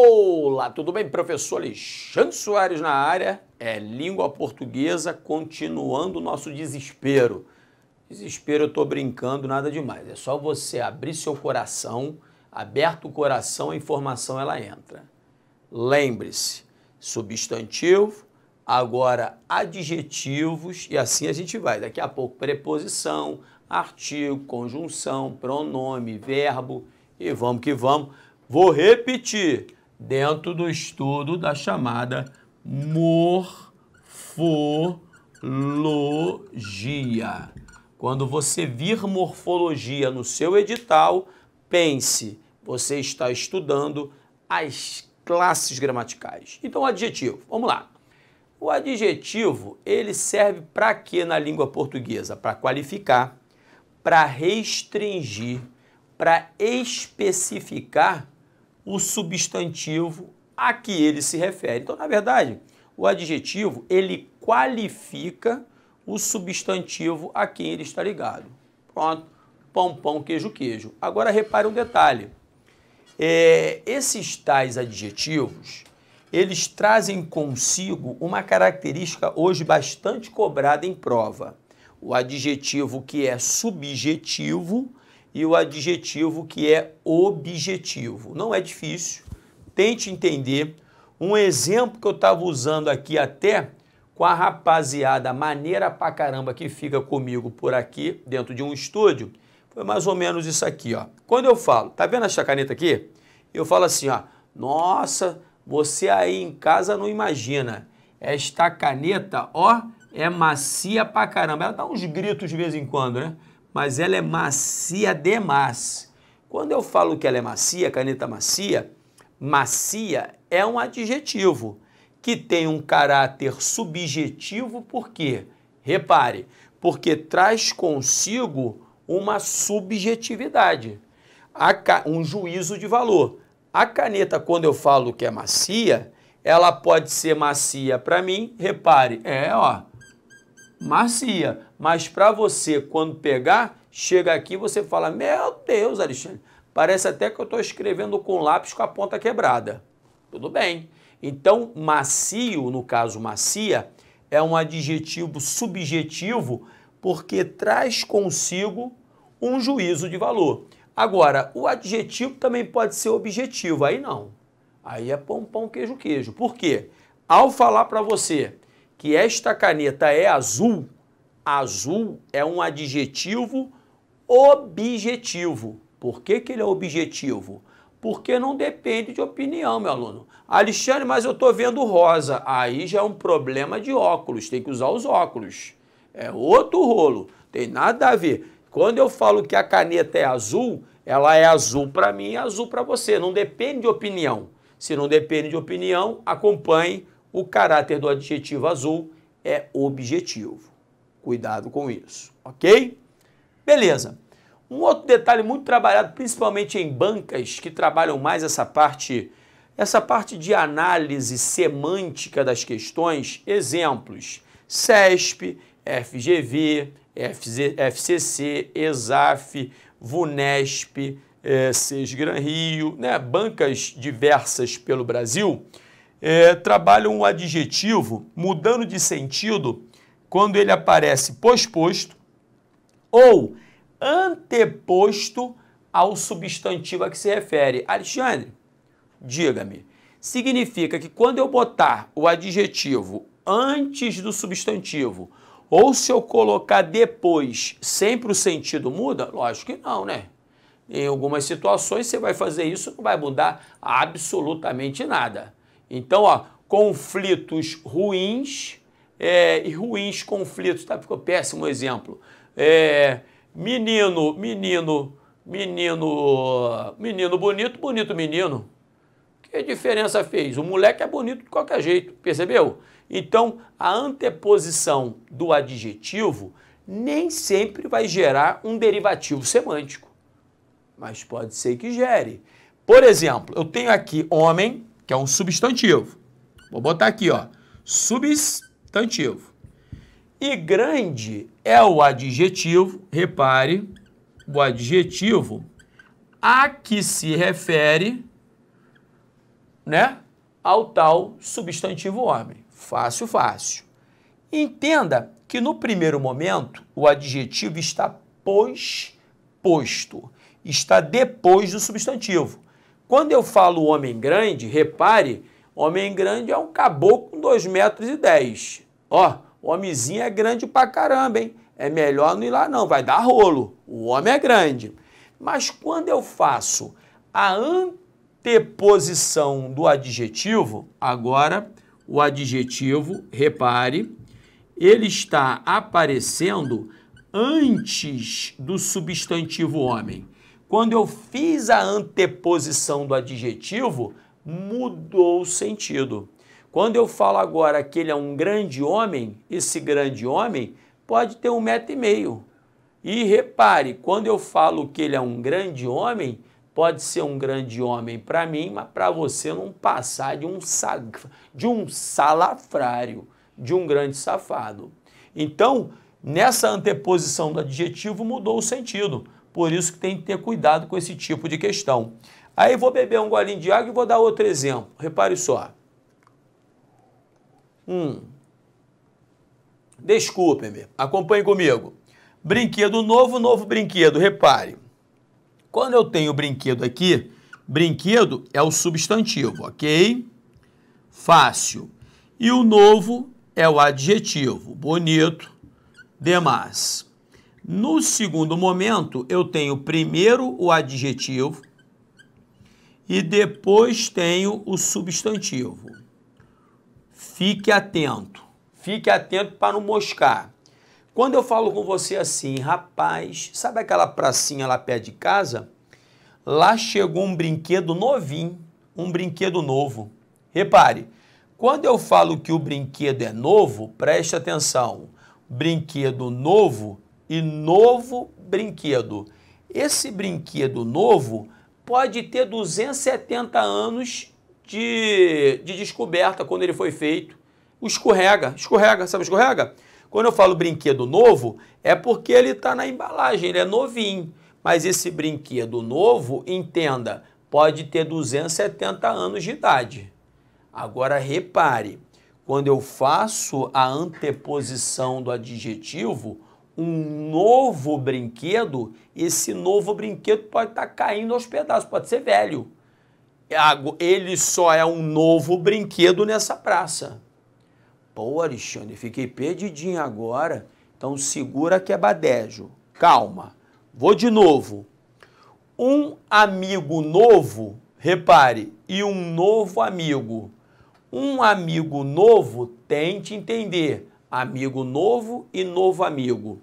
Olá, tudo bem? Professor Alexandre Soares na área. É língua portuguesa continuando o nosso desespero. Desespero, eu tô brincando, nada demais. É só você abrir seu coração, aberto o coração, a informação ela entra. Lembre-se, substantivo, agora adjetivos e assim a gente vai. Daqui a pouco preposição, artigo, conjunção, pronome, verbo e vamos que vamos. Vou repetir dentro do estudo da chamada morfologia. Quando você vir morfologia no seu edital, pense, você está estudando as classes gramaticais. Então, adjetivo, vamos lá. O adjetivo, ele serve para quê na língua portuguesa? Para qualificar, para restringir, para especificar o substantivo a que ele se refere. Então, na verdade, o adjetivo ele qualifica o substantivo a quem ele está ligado. Pronto, pão, pão, queijo, queijo. Agora repare um detalhe. É, esses tais adjetivos, eles trazem consigo uma característica hoje bastante cobrada em prova. O adjetivo que é subjetivo e o adjetivo que é objetivo. Não é difícil, tente entender. Um exemplo que eu estava usando aqui até com a rapaziada maneira pra caramba que fica comigo por aqui, dentro de um estúdio, foi mais ou menos isso aqui, ó. Quando eu falo, tá vendo essa caneta aqui? Eu falo assim, ó, nossa, você aí em casa não imagina, esta caneta, ó, é macia pra caramba. Ela dá uns gritos de vez em quando, né? mas ela é macia demais. Quando eu falo que ela é macia, caneta macia, macia é um adjetivo que tem um caráter subjetivo, por quê? Repare, porque traz consigo uma subjetividade, um juízo de valor. A caneta, quando eu falo que é macia, ela pode ser macia para mim, repare, é ó, macia. Mas para você, quando pegar, chega aqui você fala: Meu Deus, Alexandre, parece até que eu estou escrevendo com lápis com a ponta quebrada. Tudo bem. Então, macio, no caso macia, é um adjetivo subjetivo porque traz consigo um juízo de valor. Agora, o adjetivo também pode ser objetivo, aí não. Aí é pão, pão, queijo, queijo. Por quê? Ao falar para você que esta caneta é azul, azul é um adjetivo objetivo. Por que, que ele é objetivo? Porque não depende de opinião, meu aluno. Alexandre, mas eu estou vendo rosa. Aí já é um problema de óculos, tem que usar os óculos. É outro rolo, tem nada a ver. Quando eu falo que a caneta é azul, ela é azul para mim e azul para você. Não depende de opinião. Se não depende de opinião, acompanhe o caráter do adjetivo azul é objetivo. Cuidado com isso, ok? Beleza. Um outro detalhe muito trabalhado, principalmente em bancas que trabalham mais essa parte, essa parte de análise semântica das questões, exemplos, CESP, FGV, FZ, FCC, ESAF, VUNESP, é, Sesgran Rio, né? bancas diversas pelo Brasil, é, trabalham o adjetivo mudando de sentido quando ele aparece posposto ou anteposto ao substantivo a que se refere. Alexandre, diga-me, significa que quando eu botar o adjetivo antes do substantivo, ou se eu colocar depois, sempre o sentido muda? Lógico que não, né? Em algumas situações você vai fazer isso, não vai mudar absolutamente nada. Então, ó, conflitos ruins é, e ruins conflitos, tá? Ficou péssimo exemplo. É, menino, menino, menino, menino bonito, bonito menino. Que diferença fez? O moleque é bonito de qualquer jeito, percebeu? Então, a anteposição do adjetivo nem sempre vai gerar um derivativo semântico, mas pode ser que gere. Por exemplo, eu tenho aqui homem, que é um substantivo. Vou botar aqui, ó, substantivo substantivo. E grande é o adjetivo, repare, o adjetivo a que se refere, né, ao tal substantivo homem. Fácil, fácil. Entenda que no primeiro momento o adjetivo está pois posto, está depois do substantivo. Quando eu falo homem grande, repare Homem grande é um caboclo com 2 metros e 10. Ó, o homenzinho é grande pra caramba, hein? É melhor não ir lá não, vai dar rolo. O homem é grande. Mas quando eu faço a anteposição do adjetivo, agora o adjetivo, repare, ele está aparecendo antes do substantivo homem. Quando eu fiz a anteposição do adjetivo, mudou o sentido. Quando eu falo agora que ele é um grande homem, esse grande homem pode ter um metro e meio. E repare, quando eu falo que ele é um grande homem, pode ser um grande homem para mim, mas para você não passar de um, sag... de um salafrário, de um grande safado. Então, nessa anteposição do adjetivo mudou o sentido. Por isso que tem que ter cuidado com esse tipo de questão. Aí vou beber um golinho de água e vou dar outro exemplo. Repare só. Hum. Desculpem-me, acompanhe comigo. Brinquedo novo, novo brinquedo. Repare. Quando eu tenho brinquedo aqui, brinquedo é o substantivo, ok? Fácil. E o novo é o adjetivo, bonito, demais. No segundo momento, eu tenho primeiro o adjetivo, e depois tenho o substantivo. Fique atento. Fique atento para não moscar. Quando eu falo com você assim, rapaz, sabe aquela pracinha lá perto de casa? Lá chegou um brinquedo novinho, um brinquedo novo. Repare, quando eu falo que o brinquedo é novo, preste atenção. Brinquedo novo e novo brinquedo. Esse brinquedo novo pode ter 270 anos de, de descoberta quando ele foi feito. O escorrega, escorrega, sabe escorrega? Quando eu falo brinquedo novo, é porque ele está na embalagem, ele é novinho. Mas esse brinquedo novo, entenda, pode ter 270 anos de idade. Agora repare, quando eu faço a anteposição do adjetivo, um novo brinquedo, esse novo brinquedo pode estar tá caindo aos pedaços, pode ser velho. É ele só é um novo brinquedo nessa praça. Pô, Alexandre, fiquei perdidinho agora. Então segura que é badejo. Calma. Vou de novo. Um amigo novo, repare, e um novo amigo. Um amigo novo, tente entender. Amigo novo e novo amigo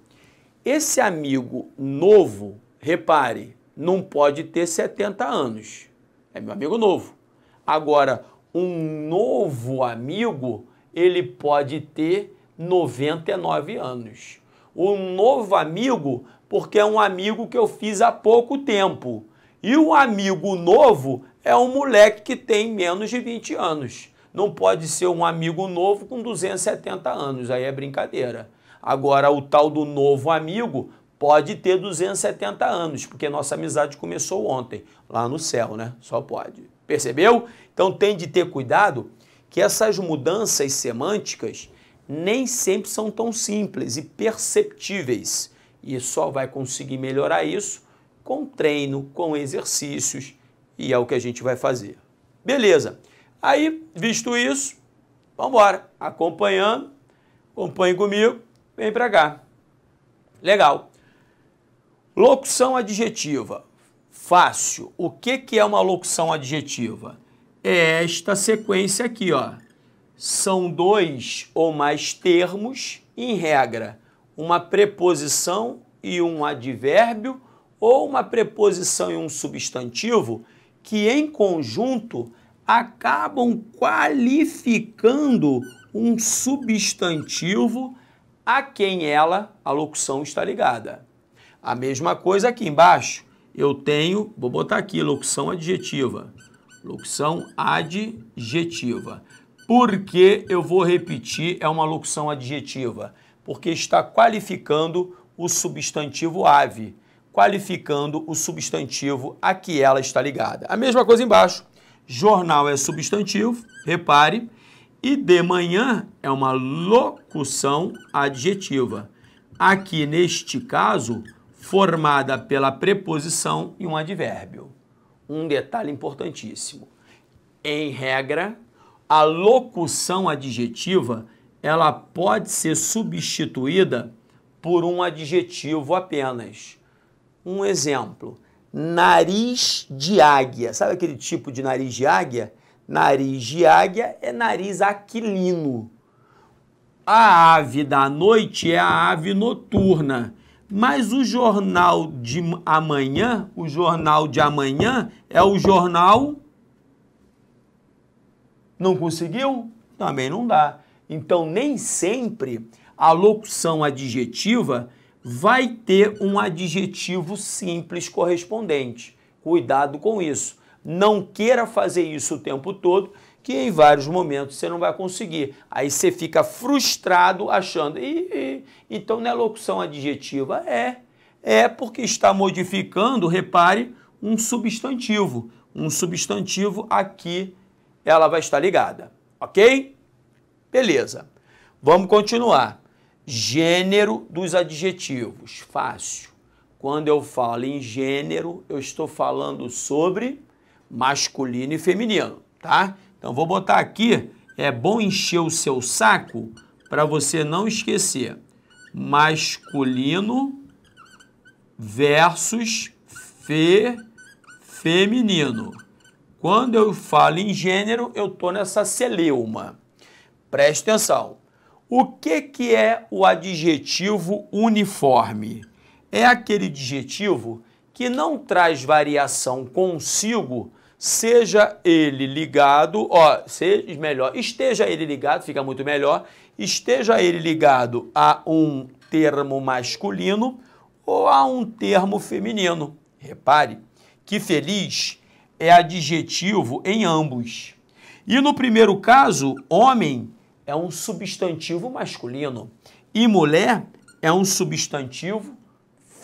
esse amigo novo, repare, não pode ter 70 anos. É meu amigo novo. Agora, um novo amigo, ele pode ter 99 anos. Um novo amigo, porque é um amigo que eu fiz há pouco tempo. E um amigo novo é um moleque que tem menos de 20 anos. Não pode ser um amigo novo com 270 anos, aí é brincadeira. Agora, o tal do novo amigo pode ter 270 anos, porque nossa amizade começou ontem, lá no céu, né? Só pode. Percebeu? Então tem de ter cuidado que essas mudanças semânticas nem sempre são tão simples e perceptíveis. E só vai conseguir melhorar isso com treino, com exercícios, e é o que a gente vai fazer. Beleza. Aí, visto isso, vamos embora. Acompanhando, acompanhe comigo vem para cá. Legal. Locução adjetiva. Fácil. O que, que é uma locução adjetiva? É esta sequência aqui, ó. São dois ou mais termos, em regra, uma preposição e um advérbio, ou uma preposição e um substantivo, que em conjunto acabam qualificando um substantivo a quem ela, a locução está ligada. A mesma coisa aqui embaixo. Eu tenho, vou botar aqui, locução adjetiva. Locução adjetiva. Por que eu vou repetir é uma locução adjetiva? Porque está qualificando o substantivo ave, qualificando o substantivo a que ela está ligada. A mesma coisa embaixo. Jornal é substantivo, repare, e de manhã é uma locução adjetiva. Aqui, neste caso, formada pela preposição e um advérbio. Um detalhe importantíssimo. Em regra, a locução adjetiva ela pode ser substituída por um adjetivo apenas. Um exemplo: nariz de águia. Sabe aquele tipo de nariz de águia? Nariz de águia é nariz aquilino. A ave da noite é a ave noturna. Mas o jornal de amanhã, o jornal de amanhã é o jornal. Não conseguiu? Também não dá. Então, nem sempre a locução adjetiva vai ter um adjetivo simples correspondente. Cuidado com isso não queira fazer isso o tempo todo, que em vários momentos você não vai conseguir. Aí você fica frustrado achando, e, então não é locução adjetiva? É, é porque está modificando, repare, um substantivo. Um substantivo aqui, ela vai estar ligada, ok? Beleza. Vamos continuar. Gênero dos adjetivos. Fácil. Quando eu falo em gênero, eu estou falando sobre masculino e feminino, tá? Então vou botar aqui, é bom encher o seu saco para você não esquecer. Masculino versus fe, feminino. Quando eu falo em gênero, eu tô nessa celeuma. Preste atenção. O que, que é o adjetivo uniforme? É aquele adjetivo que não traz variação consigo seja ele ligado, ó, seja melhor, esteja ele ligado, fica muito melhor, esteja ele ligado a um termo masculino ou a um termo feminino. Repare que feliz é adjetivo em ambos. E no primeiro caso, homem é um substantivo masculino e mulher é um substantivo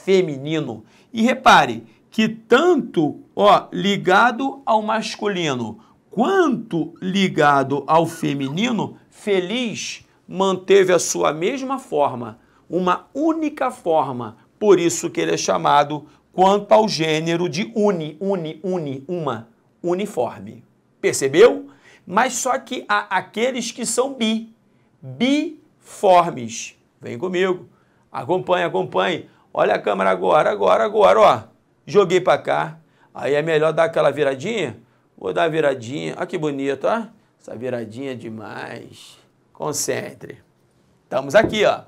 feminino. E repare que tanto, ó, ligado ao masculino, quanto ligado ao feminino, feliz manteve a sua mesma forma, uma única forma. Por isso que ele é chamado quanto ao gênero de uni, uni, uni, uma, uniforme. Percebeu? Mas só que há aqueles que são bi, biformes. Vem comigo. Acompanhe, acompanhe. Olha a câmera agora, agora, agora, ó joguei para cá. Aí é melhor dar aquela viradinha. Vou dar a viradinha. Olha que bonito, ó. Essa viradinha é demais. Concentre. Estamos aqui, ó.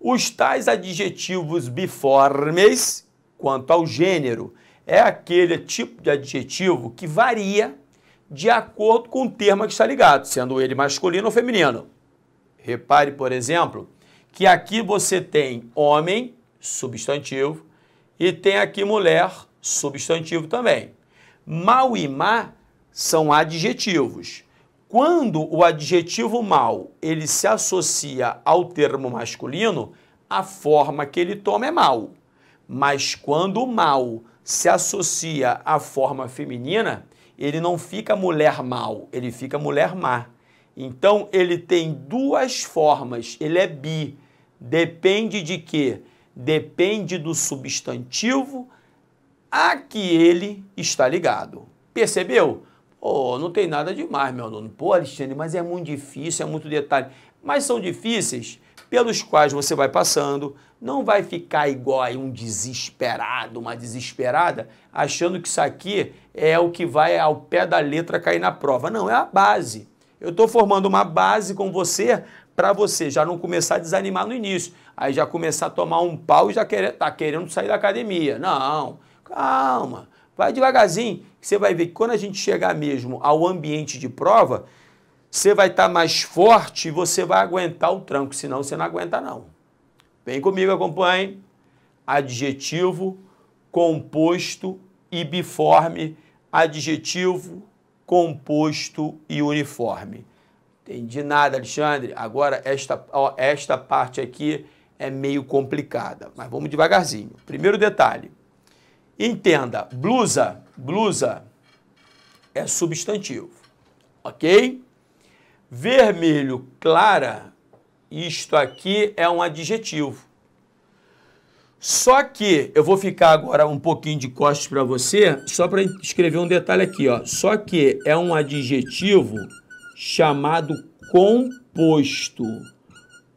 Os tais adjetivos biformes, quanto ao gênero, é aquele tipo de adjetivo que varia de acordo com o termo que está ligado, sendo ele masculino ou feminino. Repare, por exemplo, que aqui você tem homem, substantivo, e tem aqui mulher, substantivo também. Mal e má são adjetivos. Quando o adjetivo mal ele se associa ao termo masculino, a forma que ele toma é mal. Mas quando o mal se associa à forma feminina, ele não fica mulher mal, ele fica mulher má. Então ele tem duas formas, ele é bi. Depende de quê? depende do substantivo a que ele está ligado. Percebeu? Oh, não tem nada demais, meu aluno. Pô, Alexandre, mas é muito difícil, é muito detalhe. Mas são difíceis pelos quais você vai passando, não vai ficar igual a um desesperado, uma desesperada, achando que isso aqui é o que vai ao pé da letra cair na prova. Não, é a base. Eu estou formando uma base com você para você já não começar a desanimar no início. Aí já começar a tomar um pau e já querer, tá querendo sair da academia. Não, calma. Vai devagarzinho, você vai ver que quando a gente chegar mesmo ao ambiente de prova, você vai estar tá mais forte e você vai aguentar o tranco, senão você não aguenta não. Vem comigo, acompanhe. Adjetivo, composto e biforme. Adjetivo, composto e uniforme. Entendi nada, Alexandre. Agora, esta, ó, esta parte aqui é meio complicada, mas vamos devagarzinho. Primeiro detalhe. Entenda, blusa, blusa é substantivo, ok? Vermelho, clara, isto aqui é um adjetivo. Só que eu vou ficar agora um pouquinho de costas para você, só para escrever um detalhe aqui, ó. Só que é um adjetivo chamado composto.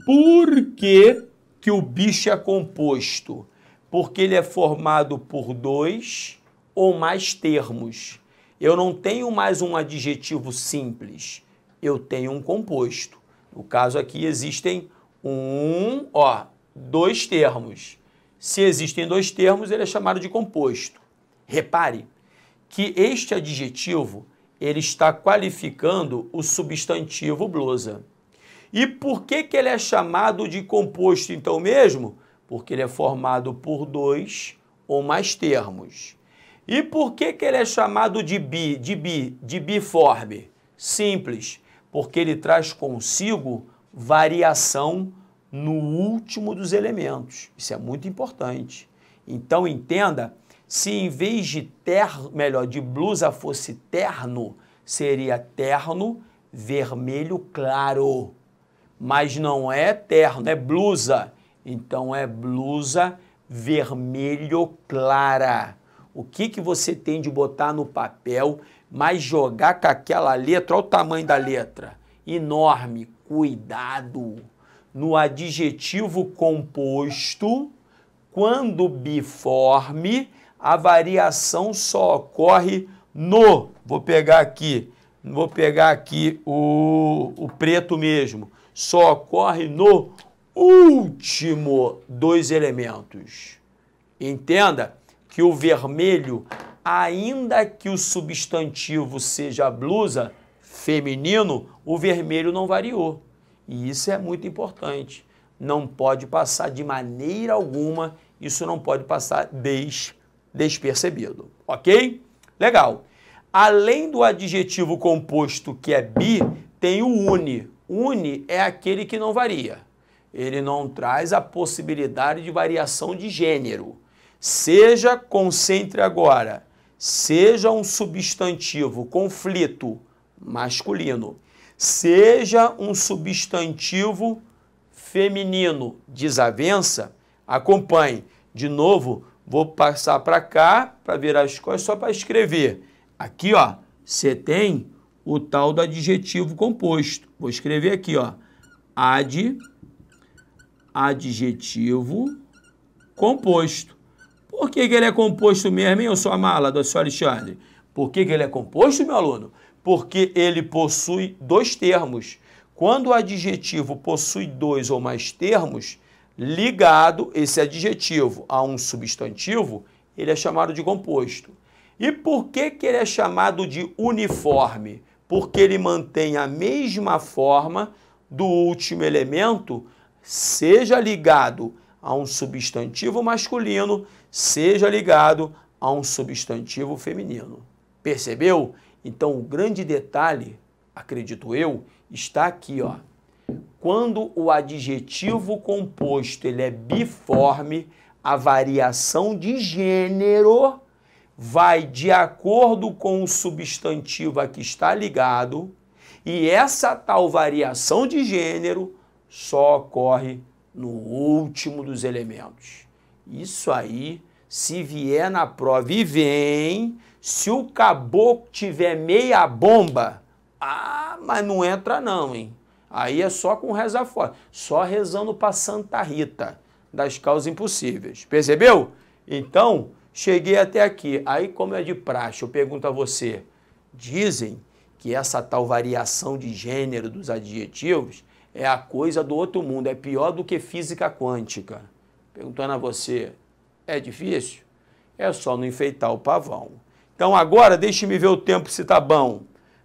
Por que, que o bicho é composto? Porque ele é formado por dois ou mais termos. Eu não tenho mais um adjetivo simples, eu tenho um composto. No caso aqui existem um, ó, dois termos. Se existem dois termos, ele é chamado de composto. Repare que este adjetivo ele está qualificando o substantivo blusa. E por que, que ele é chamado de composto então mesmo? Porque ele é formado por dois ou mais termos. E por que, que ele é chamado de bi, de bi, de biforme? Simples, porque ele traz consigo variação no último dos elementos. Isso é muito importante. Então entenda se em vez de ter melhor, de blusa fosse terno, seria terno vermelho claro. Mas não é terno, é blusa. Então é blusa vermelho clara. O que, que você tem de botar no papel, mas jogar com aquela letra? Olha o tamanho da letra. Enorme. Cuidado. No adjetivo composto, quando biforme, a variação só ocorre no, vou pegar aqui, vou pegar aqui o, o preto mesmo, só ocorre no último dos elementos. Entenda que o vermelho, ainda que o substantivo seja blusa, feminino, o vermelho não variou. E isso é muito importante. Não pode passar de maneira alguma, isso não pode passar despercebido despercebido, ok? Legal. Além do adjetivo composto que é bi, tem o uni. Uni é aquele que não varia. Ele não traz a possibilidade de variação de gênero. Seja, concentre agora, seja um substantivo, conflito, masculino. Seja um substantivo feminino, desavença, acompanhe. De novo, Vou passar para cá para virar as costas só para escrever. Aqui, ó, você tem o tal do adjetivo composto. Vou escrever aqui, ó. Ad, adjetivo composto. Por que, que ele é composto mesmo, hein, eu sou a mala, do senhor Alexandre? Por que, que ele é composto, meu aluno? Porque ele possui dois termos. Quando o adjetivo possui dois ou mais termos, ligado esse adjetivo a um substantivo, ele é chamado de composto. E por que, que ele é chamado de uniforme? Porque ele mantém a mesma forma do último elemento, seja ligado a um substantivo masculino, seja ligado a um substantivo feminino. Percebeu? Então, o grande detalhe, acredito eu, está aqui, ó. Quando o adjetivo composto ele é biforme, a variação de gênero vai de acordo com o substantivo a que está ligado, e essa tal variação de gênero só ocorre no último dos elementos. Isso aí, se vier na prova e vem, se o caboclo tiver meia bomba, ah, mas não entra não, hein? Aí é só com rezar fora, só rezando para Santa Rita, das causas impossíveis. Percebeu? Então, cheguei até aqui. Aí, como é de praxe, eu pergunto a você: dizem que essa tal variação de gênero dos adjetivos é a coisa do outro mundo, é pior do que física quântica. Perguntando a você, é difícil? É só não enfeitar o pavão. Então agora deixe-me ver o tempo se tá bom.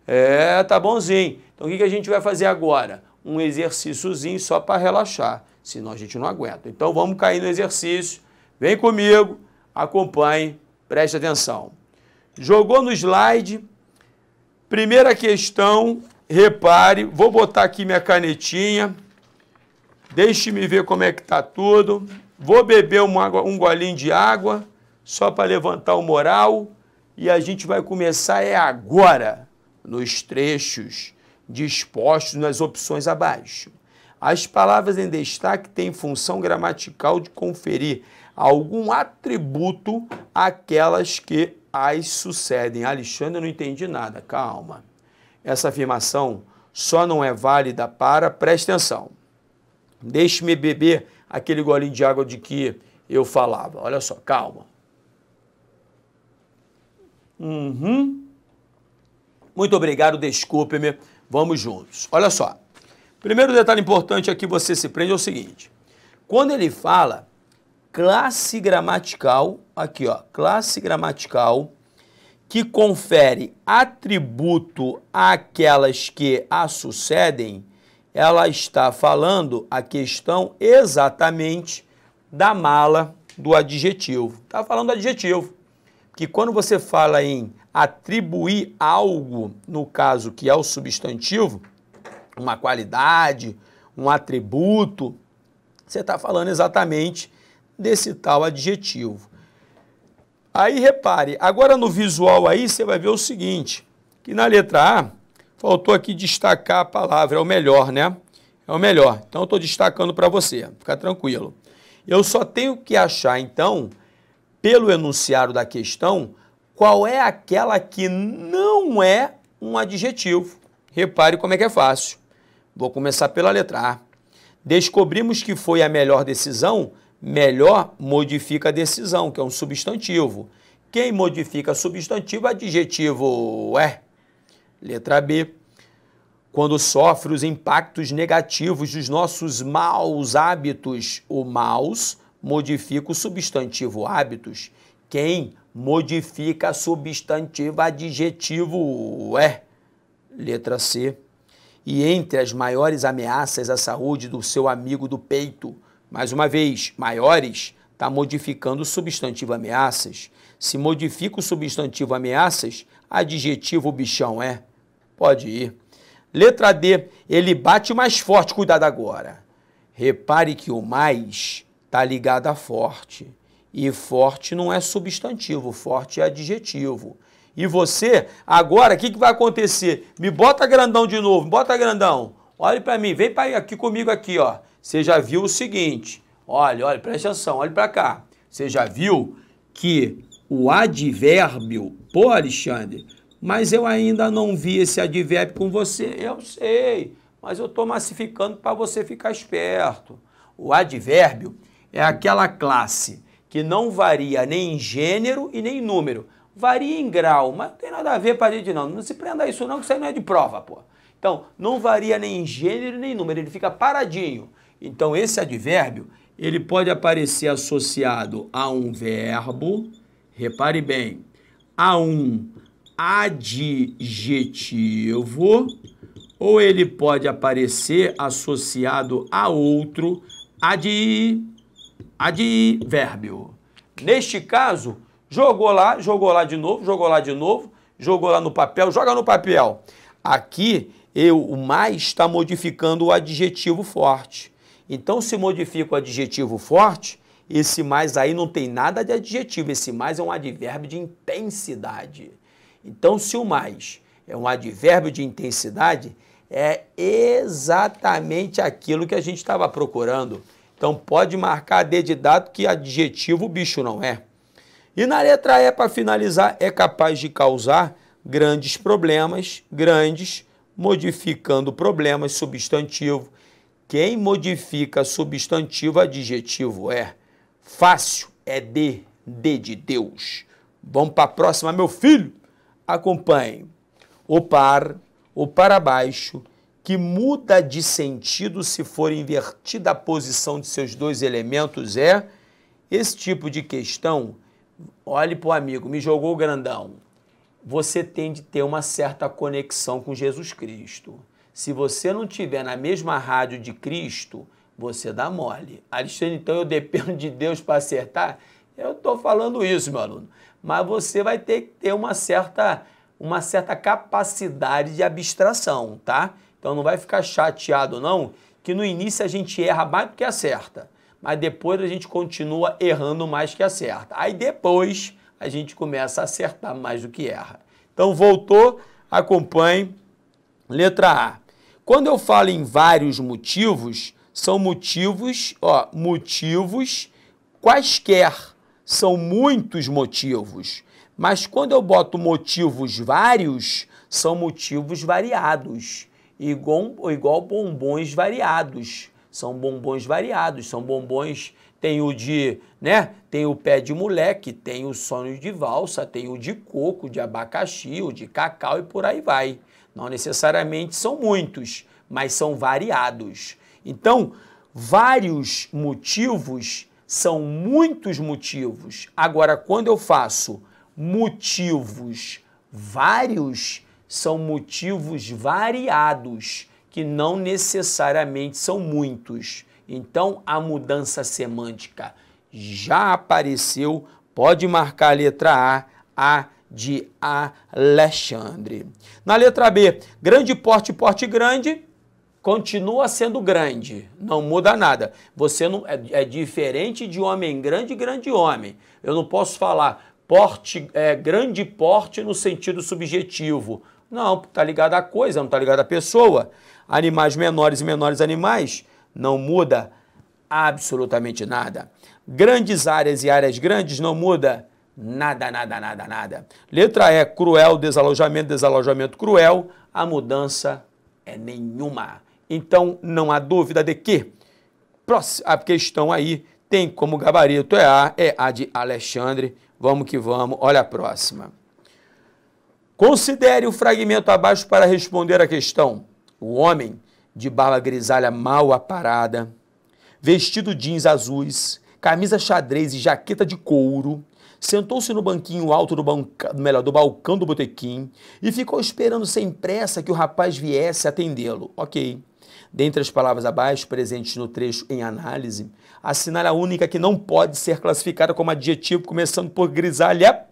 É, tá bonzinho. Então o que, a gente vai fazer agora? Um exercíciozinho só para relaxar, senão a gente não aguenta. Então vamos cair no exercício. Vem comigo, acompanhe, preste atenção. Jogou no slide. Primeira questão, repare, vou botar aqui minha canetinha. Deixe-me ver como é que tá tudo. Vou beber um golinho de água, só para levantar o moral. E a gente vai começar é agora, nos trechos dispostos nas opções abaixo. As palavras em destaque têm função gramatical de conferir algum atributo àquelas que as sucedem. Alexandre, eu não entendi nada. Calma. Essa afirmação só não é válida para, preste atenção, deixe-me beber aquele golinho de água de que eu falava. Olha só, calma. Uhum. Muito obrigado, desculpe-me. Vamos juntos. Olha só. Primeiro detalhe importante aqui você se prende é o seguinte. Quando ele fala classe gramatical, aqui ó, classe gramatical que confere atributo àquelas que a sucedem, ela está falando a questão exatamente da mala do adjetivo. Está falando do adjetivo. Que quando você fala em atribuir algo, no caso que é o substantivo, uma qualidade, um atributo, você está falando exatamente desse tal adjetivo. Aí repare, agora no visual aí você vai ver o seguinte, que na letra A, faltou aqui destacar a palavra, é o melhor, né? É o melhor. Então eu estou destacando para você, fica tranquilo. Eu só tenho que achar, então, pelo enunciado da questão, qual é aquela que não é um adjetivo. Repare como é que é fácil. Vou começar pela letra A. Descobrimos que foi a melhor decisão. Melhor modifica a decisão, que é um substantivo. Quem modifica substantivo é adjetivo é. Letra B. Quando sofre os impactos negativos dos nossos maus hábitos, o maus modifica o substantivo hábitos. Quem modifica substantivo adjetivo é. Letra C. E entre as maiores ameaças à saúde do seu amigo do peito, mais uma vez, maiores, está modificando o substantivo ameaças. Se modifica o substantivo ameaças, adjetivo bichão é. Pode ir. Letra D, ele bate mais forte, cuidado agora. Repare que o mais está ligado a forte. E forte não é substantivo, forte é adjetivo. E você, agora, o que, que vai acontecer? Me bota grandão de novo, me bota grandão. Olhe para mim, vem para aqui comigo aqui, ó. Você já viu o seguinte, olha, olha, presta atenção, olhe para cá. Você já viu que o advérbio, pô, Alexandre, mas eu ainda não vi esse advérbio com você. Eu sei, mas eu estou massificando para você ficar esperto. O advérbio é aquela classe que não varia nem em gênero e nem em número. Varia em grau, mas não tem nada a ver, Padre não. Não se prenda a isso não, que isso aí não é de prova, pô. Então, não varia nem em gênero nem em número, ele fica paradinho. Então, esse advérbio, ele pode aparecer associado a um verbo, repare bem, a um adjetivo, ou ele pode aparecer associado a outro adjetivo Advérbio. Neste caso, jogou lá, jogou lá de novo, jogou lá de novo, jogou lá no papel, joga no papel. Aqui, eu, o mais está modificando o adjetivo forte. Então, se modifica o adjetivo forte, esse mais aí não tem nada de adjetivo, esse mais é um advérbio de intensidade. Então, se o mais é um advérbio de intensidade, é exatamente aquilo que a gente estava procurando. Então pode marcar d de dado que adjetivo o bicho não é. E na letra E, para finalizar, é capaz de causar grandes problemas, grandes, modificando problemas, substantivo. Quem modifica substantivo, adjetivo é. Fácil é d d de Deus. Vamos para a próxima, meu filho. Acompanhe o par, o para baixo que muda de sentido se for invertida a posição de seus dois elementos é esse tipo de questão. Olhe para o amigo, me jogou grandão. Você tem de ter uma certa conexão com Jesus Cristo. Se você não tiver na mesma rádio de Cristo, você dá mole. Alexandre, então eu dependo de Deus para acertar? Eu estou falando isso, meu aluno. Mas você vai ter que ter uma certa, uma certa capacidade de abstração, tá? Então não vai ficar chateado não, que no início a gente erra mais do que acerta, mas depois a gente continua errando mais que acerta. Aí depois a gente começa a acertar mais do que erra. Então voltou, acompanhe. Letra A. Quando eu falo em vários motivos, são motivos, ó, motivos quaisquer. São muitos motivos. Mas quando eu boto motivos vários, são motivos variados igual, igual bombons variados. São bombons variados, são bombons. Tem o de, né? Tem o pé de moleque, tem o sonho de valsa, tem o de coco, de abacaxi, o de cacau e por aí vai. Não necessariamente são muitos, mas são variados. Então, vários motivos são muitos motivos. Agora, quando eu faço motivos vários, são motivos variados, que não necessariamente são muitos. Então, a mudança semântica já apareceu, pode marcar a letra A, A de Alexandre. Na letra B, grande porte, porte grande, continua sendo grande, não muda nada. Você não é, é diferente de homem grande, grande homem. Eu não posso falar porte, é, grande porte no sentido subjetivo, não, está ligado à coisa, não está ligado à pessoa. Animais menores e menores animais não muda absolutamente nada. Grandes áreas e áreas grandes não muda nada, nada, nada, nada. Letra E, cruel, desalojamento, desalojamento cruel, a mudança é nenhuma. Então não há dúvida de que a questão aí tem como gabarito é A, é A de Alexandre. Vamos que vamos, olha a próxima. Considere o fragmento abaixo para responder à questão. O homem, de barba grisalha mal aparada, vestido jeans azuis, camisa xadrez e jaqueta de couro, sentou-se no banquinho alto do, banca, melhor, do balcão do botequim e ficou esperando sem pressa que o rapaz viesse atendê-lo. Ok. Dentre as palavras abaixo, presentes no trecho em análise, assinale a única que não pode ser classificada como adjetivo, começando por grisalha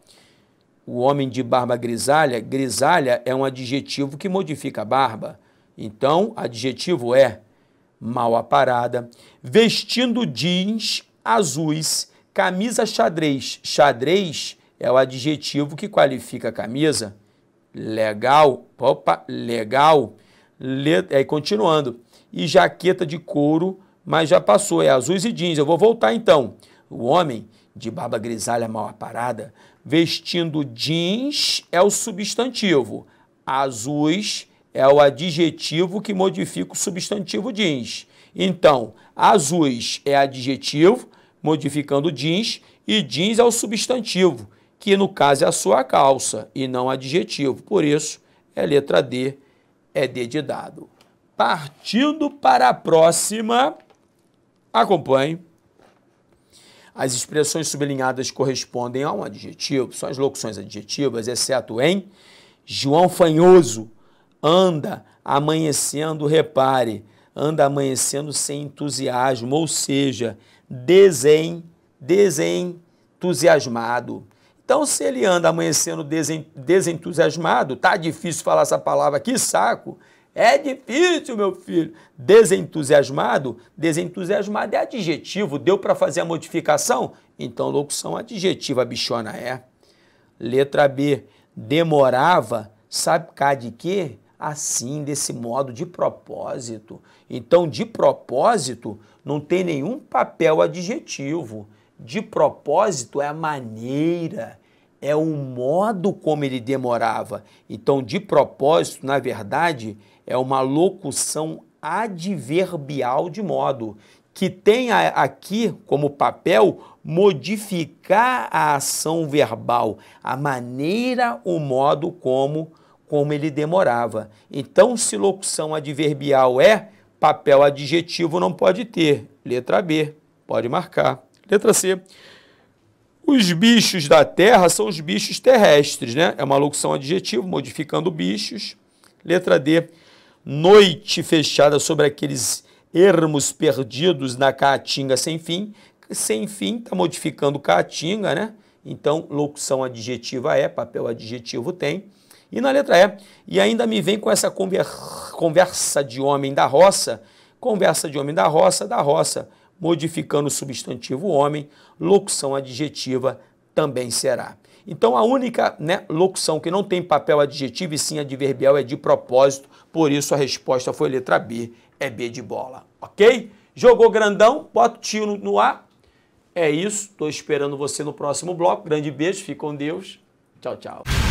o homem de barba grisalha, grisalha é um adjetivo que modifica a barba. Então, adjetivo é mal aparada, vestindo jeans azuis, camisa xadrez. Xadrez é o adjetivo que qualifica a camisa. Legal, opa, legal. Le, é, continuando. E jaqueta de couro, mas já passou, é azuis e jeans. Eu vou voltar então. O homem de barba grisalha mal aparada Vestindo jeans é o substantivo. Azuis é o adjetivo que modifica o substantivo jeans. Então, azuis é adjetivo, modificando jeans, e jeans é o substantivo, que no caso é a sua calça, e não adjetivo. Por isso, é letra D, é D de dado. Partindo para a próxima, acompanhe. As expressões sublinhadas correspondem a um adjetivo, são as locuções adjetivas, exceto em João Fanhoso anda amanhecendo, repare, anda amanhecendo sem entusiasmo, ou seja, desen, desentusiasmado. Então, se ele anda amanhecendo desen, desentusiasmado, tá difícil falar essa palavra, que saco! É difícil, meu filho. Desentusiasmado, desentusiasmado é adjetivo. Deu para fazer a modificação? Então, locução adjetiva, bichona é. Letra B, demorava, sabe cá de quê? Assim, desse modo, de propósito. Então, de propósito, não tem nenhum papel adjetivo. De propósito é a maneira é o modo como ele demorava. Então, de propósito, na verdade, é uma locução adverbial de modo, que tem aqui como papel modificar a ação verbal, a maneira, o modo como como ele demorava. Então, se locução adverbial é, papel adjetivo não pode ter. Letra B, pode marcar. Letra C. Os bichos da terra são os bichos terrestres, né? É uma locução adjetiva, modificando bichos. Letra D. Noite fechada sobre aqueles ermos perdidos na caatinga sem fim. Sem fim está modificando caatinga, né? Então, locução adjetiva é, papel adjetivo tem. E na letra E, e ainda me vem com essa conversa de homem da roça, conversa de homem da roça, da roça, modificando o substantivo homem, locução adjetiva também será. Então a única né, locução que não tem papel adjetivo e sim adverbial é de propósito, por isso a resposta foi letra B, é B de bola, ok? Jogou grandão, bota o tiro no ar. É isso, estou esperando você no próximo bloco. Grande beijo, fique com Deus. Tchau, tchau.